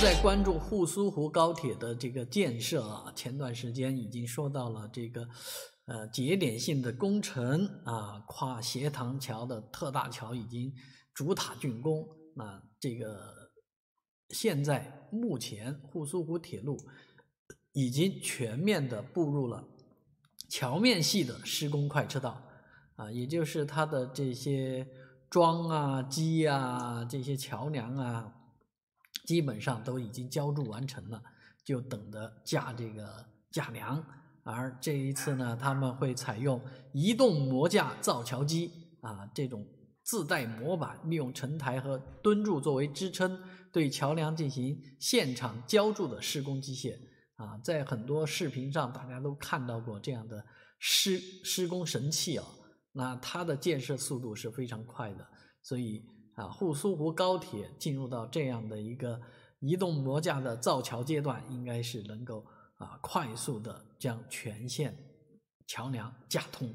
在关注沪苏湖高铁的这个建设啊，前段时间已经说到了这个，呃，节点性的工程啊，跨斜塘桥的特大桥已经主塔竣工。那这个现在目前沪苏湖铁路已经全面的步入了桥面系的施工快车道啊，也就是它的这些桩啊、基啊、这些桥梁啊。基本上都已经浇筑完成了，就等着架这个架梁。而这一次呢，他们会采用移动模架造桥机啊，这种自带模板，利用承台和墩柱作为支撑，对桥梁进行现场浇筑的施工机械啊，在很多视频上大家都看到过这样的施施工神器啊。那它的建设速度是非常快的，所以。啊，沪苏湖高铁进入到这样的一个移动模架的造桥阶段，应该是能够啊快速的将全线桥梁架通。